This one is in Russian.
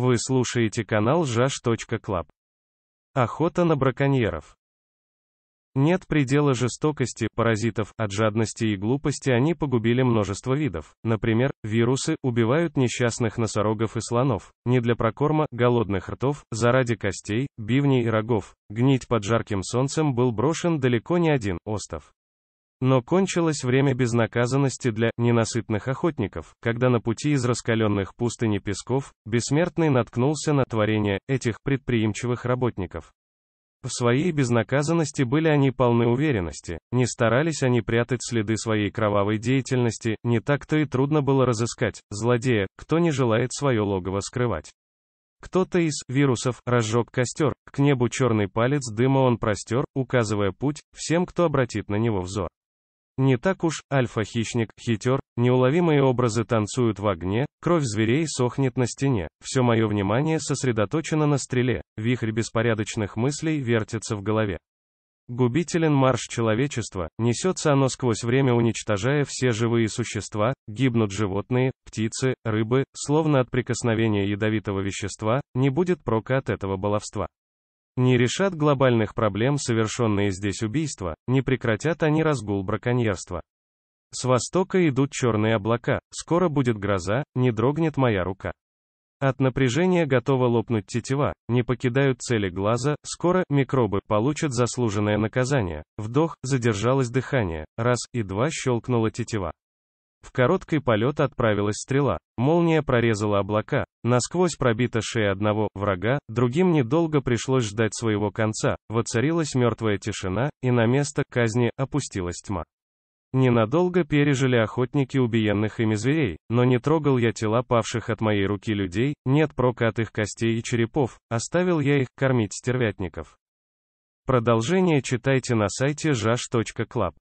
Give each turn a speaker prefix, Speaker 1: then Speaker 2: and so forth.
Speaker 1: Вы слушаете канал ЖАШ.КЛАБ. Охота на браконьеров. Нет предела жестокости, паразитов, от жадности и глупости они погубили множество видов. Например, вирусы убивают несчастных носорогов и слонов, не для прокорма, голодных ртов, заради костей, бивней и рогов. Гнить под жарким солнцем был брошен далеко не один остров. Но кончилось время безнаказанности для ненасытных охотников, когда на пути из раскаленных пустыни песков, бессмертный наткнулся на творение этих предприимчивых работников. В своей безнаказанности были они полны уверенности, не старались они прятать следы своей кровавой деятельности, не так-то и трудно было разыскать злодея, кто не желает свое логово скрывать. Кто-то из вирусов разжег костер, к небу черный палец дыма он простер, указывая путь всем, кто обратит на него взор. Не так уж, альфа-хищник, хитер, неуловимые образы танцуют в огне, кровь зверей сохнет на стене, все мое внимание сосредоточено на стреле, вихрь беспорядочных мыслей вертится в голове. Губителен марш человечества, несется оно сквозь время уничтожая все живые существа, гибнут животные, птицы, рыбы, словно от прикосновения ядовитого вещества, не будет прока от этого баловства. Не решат глобальных проблем совершенные здесь убийства, не прекратят они разгул браконьерства. С востока идут черные облака, скоро будет гроза, не дрогнет моя рука. От напряжения готова лопнуть тетива, не покидают цели глаза, скоро, микробы, получат заслуженное наказание. Вдох, задержалось дыхание, раз, и два щелкнула тетива. В короткий полет отправилась стрела. Молния прорезала облака. Насквозь пробита шея одного врага, другим недолго пришлось ждать своего конца. Воцарилась мертвая тишина, и на место казни опустилась тьма. Ненадолго пережили охотники убиенных ими зверей, но не трогал я тела павших от моей руки людей, нет прока от их костей и черепов, оставил я их кормить стервятников. Продолжение читайте на сайте jash.club.